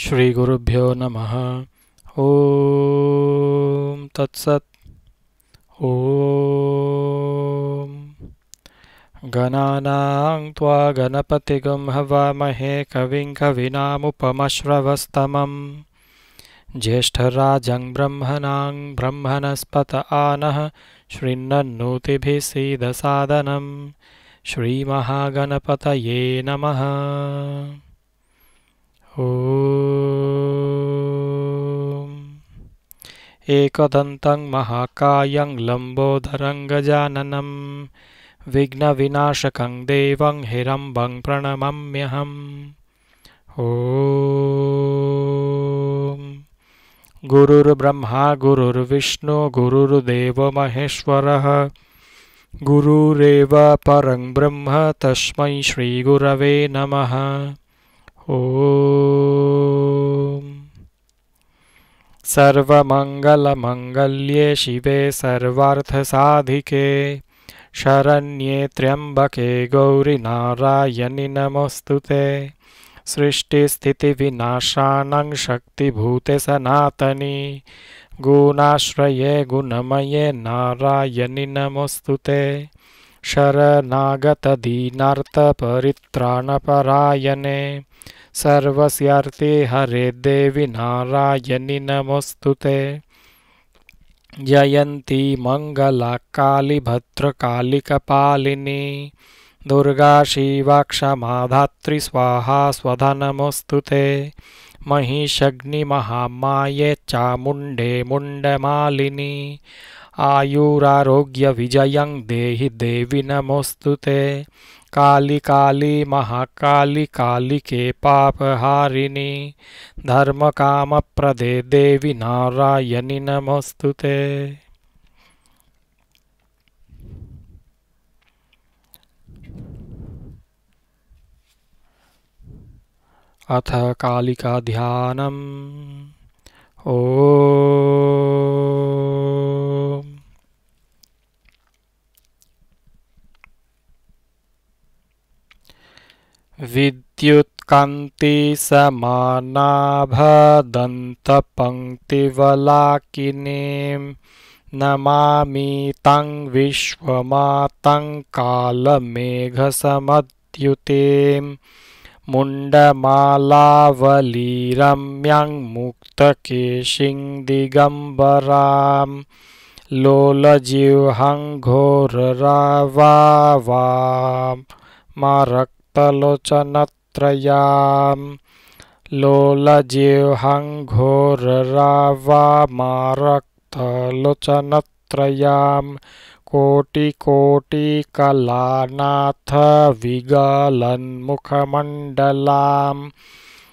श्रीगुरुभ्यो नम ॐ तत्सत् ॐ गणानां त्वा गणपतिगं हवामहे कविं कविनामुपमश्रवस्तमम् ज्येष्ठराजं ब्रह्मणां ब्रह्मणस्पत आनः श्रीन्नन्नोतिभिः सीदसादनं श्रीमहागणपतये नमः ॐ एकदन्तं महाकायं लम्बोदरं गजाननं विघ्नविनाशकं देवं हिरम्बं प्रणमम्यहम् ॐ गुरुर्ब्रह्मा गुरुर्विष्णु गुरुर्देवो महेश्वरः गुरुरेव परं ब्रह्म तस्मै श्रीगुरवे नमः ॐ सर्वमङ्गलमङ्गल्ये शिवे सर्वार्थसाधिके शरण्ये त्र्यम्बके गौरि नारायणि नमोऽस्तु ते सृष्टिस्थितिविनाशानं शक्तिभूते सनातनि गुणाश्रये गुणमये नारायणि नमोऽस्तु ते शरणागतदीनार्तपरित्राणपरायणे सर्वस्यार्थे हरे देवि नारायणि नमोऽस्तु ते जयन्ती मङ्गला कालिभद्रकालिकपालिनी दुर्गा शिवाक्षमाधात्री स्वाहा स्वधनमोऽस्तु ते महिषग्निमहामाये चामुण्डे मुंडमालिनी विजय देहि देवी नमोस्तुते ते काली काली महाकाली कालिके पापहारिणि धर्मकामप्रदे देवि देवी नारायणी ते अथ कालिका ध्यानम् ओ विद्युत्कान्तिसमानाभदन्तपङ्क्तिवलाकिनें नमामि तं विश्वमातं कालमेघसमद्युतिं मुण्डमालावलीरम्यं मुक्तकेशिं दिगम्बरां वा मारक् तलोचनत्रयां लोलजेवहङ्घोररावामारक्तलोचनत्रयां कोटिकोटिकलानाथविगलन्मुखमण्डलाम्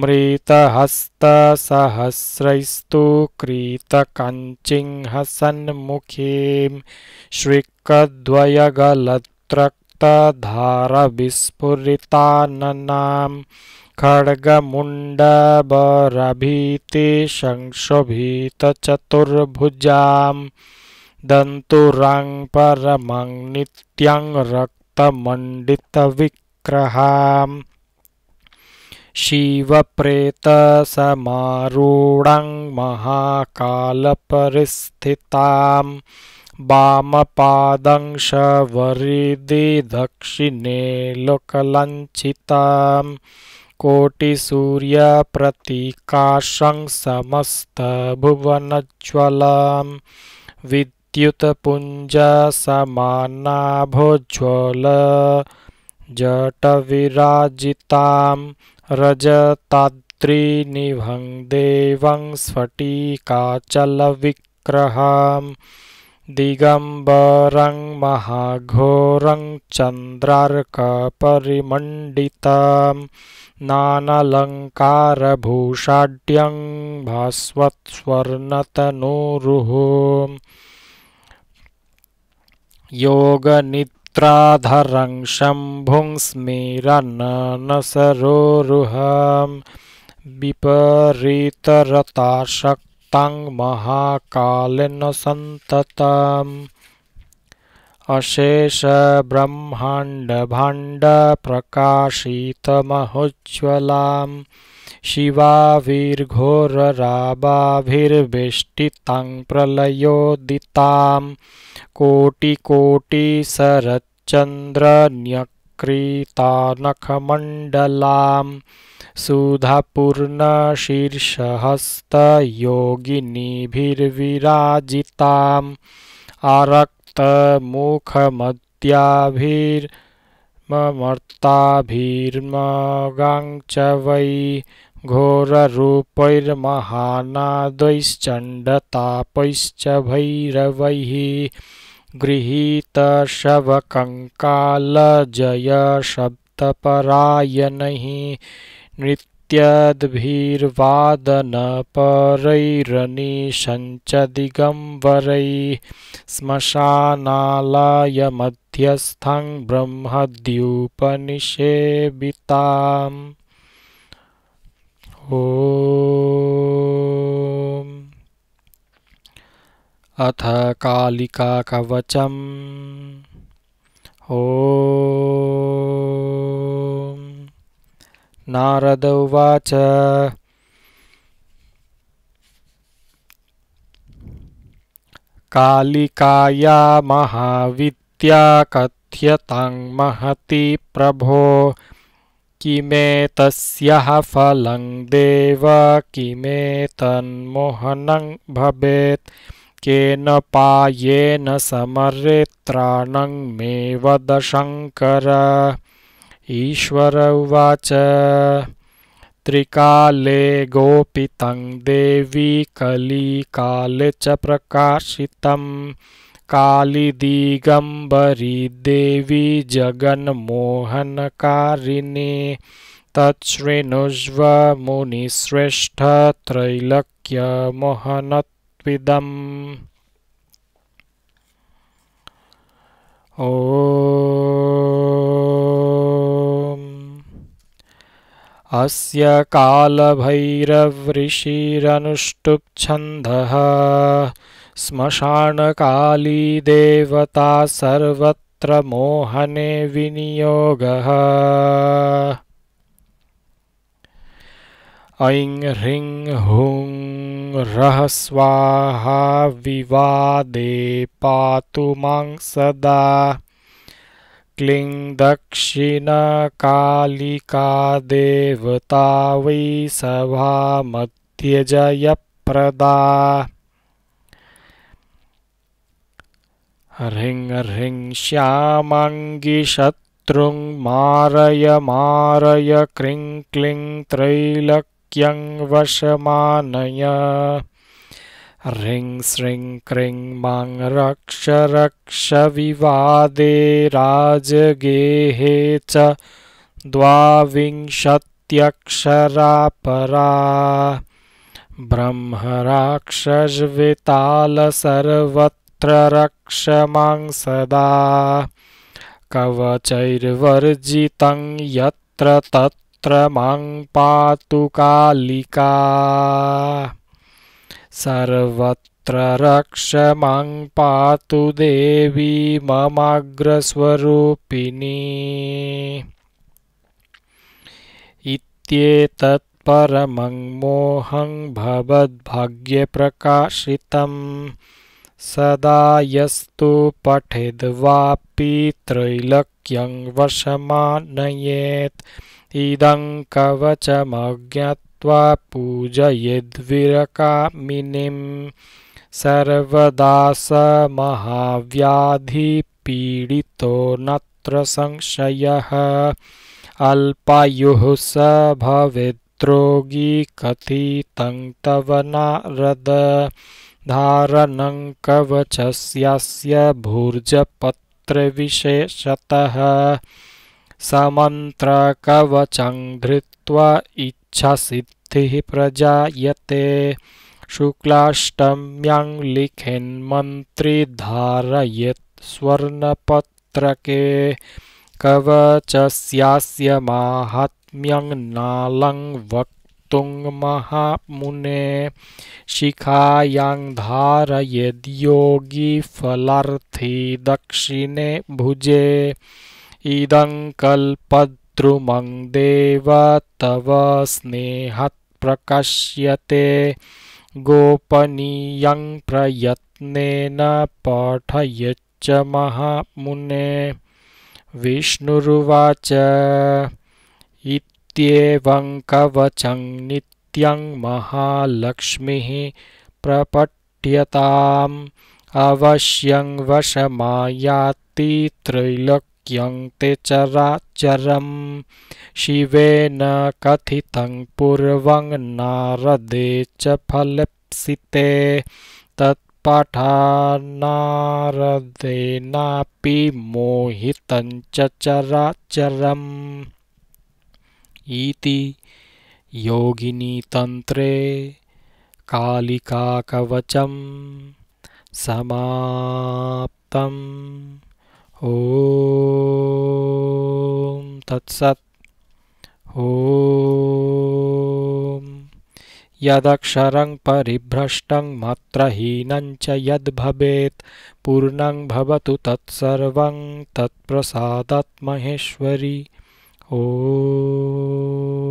मृतहस्तसहस्रैस्तु क्रीतकञ्चिंहसन्मुखीं शृकद्वयगलद्रक्तधारविस्फुरिताननां खड्गमुण्डबरभीतिशंशोभितचतुर्भुजां दन्तुरङ्परमङ्नित्यं रक्तमण्डितविक्रहाम् शिव प्रेत शिवप्रेतसमारूढं महाकालपरिस्थितां वामपादं शवरिदि दक्षिणे लोकलञ्चितां कोटिसूर्यप्रतिकाशं समस्तभुवनज्ज्वलां जट जटविराजितां रजताद्रिनिभं देवं स्फटिकाचलविग्रहां दिगम्बरं महाघोरं चन्द्रार्कपरिमण्डितां नानलङ्कारभूषाढ्यं भास्वत्स्वर्णतनूरुः योगनिद् नेत्राधरं शम्भुं स्मिरनसरोरुहं विपरीतरताशक्तां महाकालेन सन्ततम् अशेषब्रह्माण्डभाण्डप्रकाशितमहोज्ज्वलां शिवाभिर्घोरराभाभिर्वेष्टितां प्रलयोदितां कोटिकोटिशर चन्द्रन्यकृतानखमण्डलां सुधापूर्णशीर्षहस्तयोगिनीभिर्विराजिताम् आरक्तमुखमद्याभिर्ममर्ताभिर्मगां च वै घोररूपैर्महानादैश्चण्डतापैश्च भैरवैः गृहीत गृहीतशवकङ्कालजय शब्दपरायणैः नित्यद्भिर्वादनपरैरनिशञ्च दिगम्बरैः श्मशानालयमध्यस्थं ब्रह्मद्युपनिषेविताम् ओ अथ कालिका कवचम ओ नारद उवाच कालिकाया महाविद्या कथ्यता महति प्रभो किमेतस्याः फलं देव किमेतन्मोहनं भवेत् केन पायेन वद शङ्कर ईश्वर उवाच त्रिकाले गोपितं देवी कलिकाले च प्रकाशितं देवी मुनिश्रेष्ठ त्रैलक्यमोहनत् सर्वमिदम् ॐ अस्य कालभैरवऋषिरनुष्टुप्छन्दः श्मशानकाली देवता सर्वत्र मोहने विनियोगः ऐं ह्रीं हूं ह्रः विवादे पातु मां सदा क्लीं देवता वै सभामध्यजयप्रदा ह्रीं ह्रीं शत्रुं मारय मारय क्रीं क्लीं त्रैलक् वाक्यं वशमानय ह्रीं श्रीं क्रीं मां विवादे राजगेहे च द्वाविंशत्यक्षरापरा ब्रह्मराक्षसविताल सर्वत्र रक्ष मां सदा कवचैर्वर्जितं यत्र तत् मां पातु कालिका सर्वत्र रक्ष मां पातु देवी ममाग्रस्वरूपिणी इत्येतत् परमं मोहं भवद्भाग्यप्रकाशितं सदा यस्तु पठेद्वापि त्रैलक्यं वशमानयेत् इदं कवचमज्ञत्वा पूजयद्विरकामिनीं सर्वदा स महाव्याधिपीडितो नत्र संशयः अल्पायुः स भवेद्रोगी कथितं तव नारद धारणं कवचस्यास्य भुर्जपत्रविशेषतः समन्त्रकवचं धृत्व इच्छासिद्धिः प्रजायते शुक्लाष्टम्यां लिखेन्मन्त्री धारयत् स्वर्णपत्रके कवचस्यास्य माहात्म्यं नालं वक्तुं महामुने शिखायां फलर्थी दक्षिणे भुजे इदं कल्पद्रुमं देव तव स्नेहत्प्रकश्यते गोपनीयं प्रयत्नेन पाठयच्च महामुने विष्णुरुवाच इत्येवं कवचं नित्यं महालक्ष्मीः प्रपठ्यताम् अवश्यं वशमायाति त्रैलक् ्यङ्क्ते चराचरम् शिवेन कथितं पूर्वं नारदे च फलप्सिते तत्पठानारदेनापि च चराचरम् इति योगिनीतन्त्रे कालिकाकवचं समाप्तम् तत्सत् ॐ यदक्षरं परिभ्रष्टं मात्रहीनञ्च यद्भवेत् पूर्णं भवतु तत्सर्वं तत्प्रसादात् महेश्वरि ओ